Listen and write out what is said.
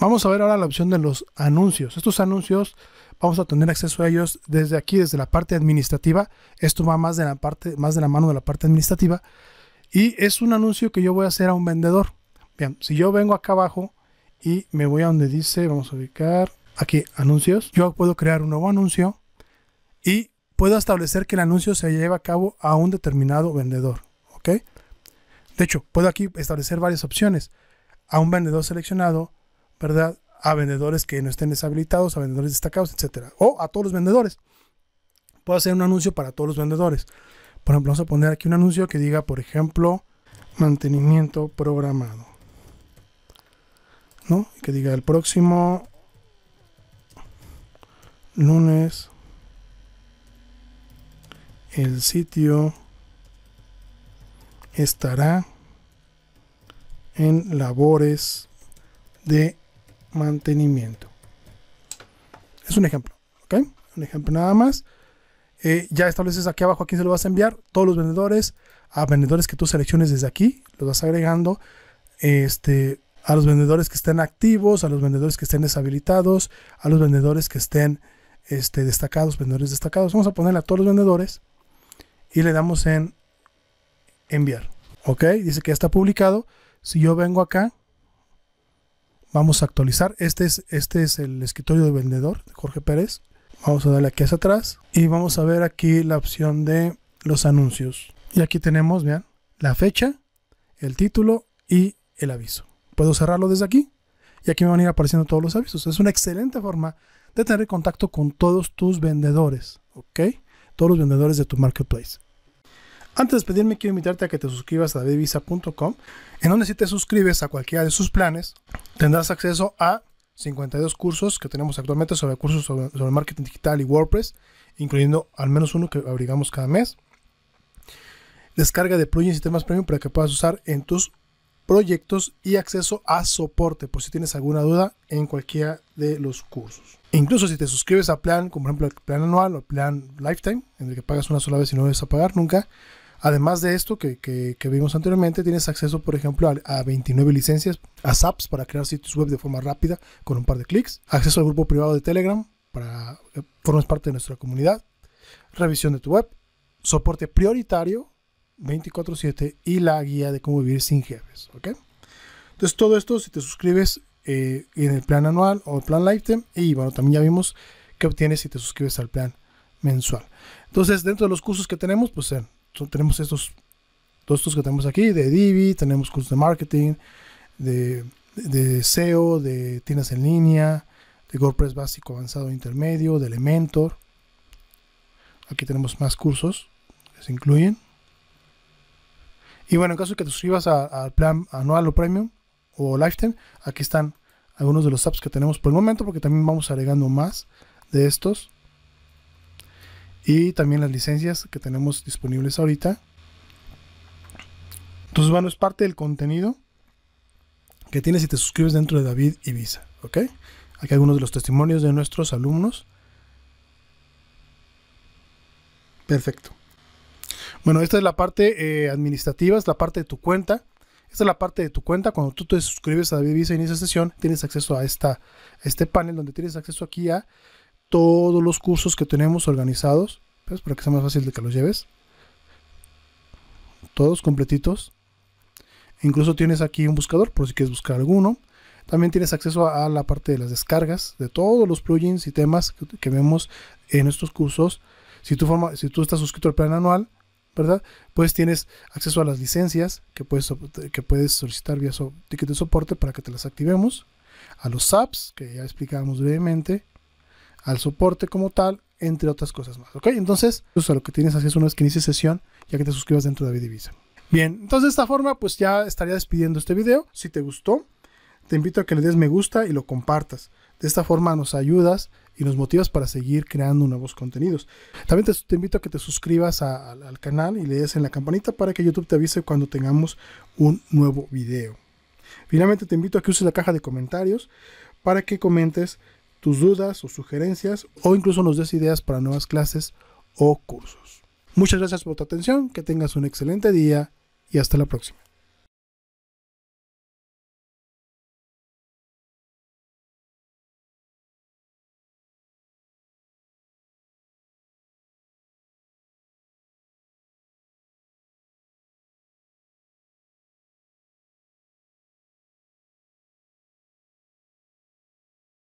Vamos a ver ahora la opción de los anuncios. Estos anuncios vamos a tener acceso a ellos desde aquí, desde la parte administrativa. Esto va más de la parte, más de la mano de la parte administrativa. Y es un anuncio que yo voy a hacer a un vendedor. Bien, si yo vengo acá abajo y me voy a donde dice, vamos a ubicar aquí anuncios, yo puedo crear un nuevo anuncio y puedo establecer que el anuncio se lleva a cabo a un determinado vendedor. De hecho, puedo aquí establecer varias opciones. A un vendedor seleccionado, ¿verdad? A vendedores que no estén deshabilitados, a vendedores destacados, etcétera. O a todos los vendedores. Puedo hacer un anuncio para todos los vendedores. Por ejemplo, vamos a poner aquí un anuncio que diga, por ejemplo, mantenimiento programado. ¿No? Que diga el próximo lunes el sitio estará en labores de mantenimiento. Es un ejemplo, ¿ok? Un ejemplo nada más. Eh, ya estableces aquí abajo a quién se lo vas a enviar. Todos los vendedores, a vendedores que tú selecciones desde aquí, los vas agregando. Este, a los vendedores que estén activos, a los vendedores que estén deshabilitados, a los vendedores que estén este, destacados, vendedores destacados. Vamos a ponerle a todos los vendedores y le damos en enviar. Ok, dice que ya está publicado. Si yo vengo acá Vamos a actualizar. Este es, este es el escritorio de vendedor de Jorge Pérez. Vamos a darle aquí hacia atrás y vamos a ver aquí la opción de los anuncios. Y aquí tenemos, vean, la fecha, el título y el aviso. Puedo cerrarlo desde aquí y aquí me van a ir apareciendo todos los avisos. Es una excelente forma de tener contacto con todos tus vendedores, ¿ok? Todos los vendedores de tu marketplace. Antes de despedirme, quiero invitarte a que te suscribas a davidvisa.com, en donde si te suscribes a cualquiera de sus planes, Tendrás acceso a 52 cursos que tenemos actualmente sobre cursos sobre, marketing digital y WordPress, incluyendo al menos uno que abrigamos cada mes. Descarga de plugins y temas premium para que puedas usar en tus proyectos y acceso a soporte por si tienes alguna duda en cualquiera de los cursos. Incluso si te suscribes a plan, como por ejemplo el plan anual o plan lifetime, en el que pagas una sola vez y no debes a pagar nunca, Además de esto que, vimos anteriormente, tienes acceso, por ejemplo, a, 29 licencias, a SAPs para crear sitios web de forma rápida con un par de clics, acceso al grupo privado de Telegram para eh, formar parte de nuestra comunidad, revisión de tu web, soporte prioritario 24/7 y la guía de cómo vivir sin jefes. ¿ok? Entonces todo esto, si te suscribes eh, en el plan anual o el plan lifetime, y bueno, también ya vimos qué obtienes si te suscribes al plan mensual. Entonces, dentro de los cursos que tenemos, pues tenemos estos, todos estos que tenemos aquí, de Divi, tenemos cursos de marketing, de, de SEO, de tiendas en línea, de WordPress básico, avanzado, intermedio, de Elementor. Aquí tenemos más cursos que se incluyen. Y bueno, en caso de que te suscribas al plan anual o premium o lifetime, aquí están algunos de los apps que tenemos por el momento, porque también vamos agregando más de estos y también las licencias que tenemos disponibles ahorita. Entonces, bueno, es parte del contenido que tienes si te suscribes dentro de David y Visa, ¿ok? Aquí algunos de los testimonios de nuestros alumnos. Perfecto. Bueno, esta es la parte eh, administrativa, es la parte de tu cuenta. Esta es la parte de tu cuenta. Cuando tú te suscribes a David Visa Inicia Sesión, tienes acceso a, esta, a este panel donde tienes acceso aquí a todos los cursos que tenemos organizados, pues para que sea más fácil de que los lleves. Todos completitos. Incluso tienes aquí un buscador por si quieres buscar alguno. También tienes acceso a, la parte de las descargas de todos los plugins y temas que, vemos en estos cursos. Si tú, si tú estás suscrito al plan anual, ¿verdad? Pues tienes acceso a las licencias que puedes, que puedes solicitar vía so, ticket de soporte para que te las activemos. A los apps, que ya explicábamos brevemente al soporte como tal, entre otras cosas más. ¿Ok? Entonces, pues, lo que tienes así es una vez que inicies sesión, ya que te suscribas dentro de VidiVisa. Bien, entonces de esta forma pues ya estaría despidiendo este video. Si te gustó, te invito a que le des me gusta y lo compartas. De esta forma nos ayudas y nos motivas para seguir creando nuevos contenidos. También te, invito a que te suscribas al canal y le des en la campanita para que YouTube te avise cuando tengamos un nuevo video. Finalmente te invito a que uses la caja de comentarios para que comentes tus dudas o sugerencias o incluso nos des ideas para nuevas clases o cursos. Muchas gracias por tu atención, que tengas un excelente día y hasta la próxima.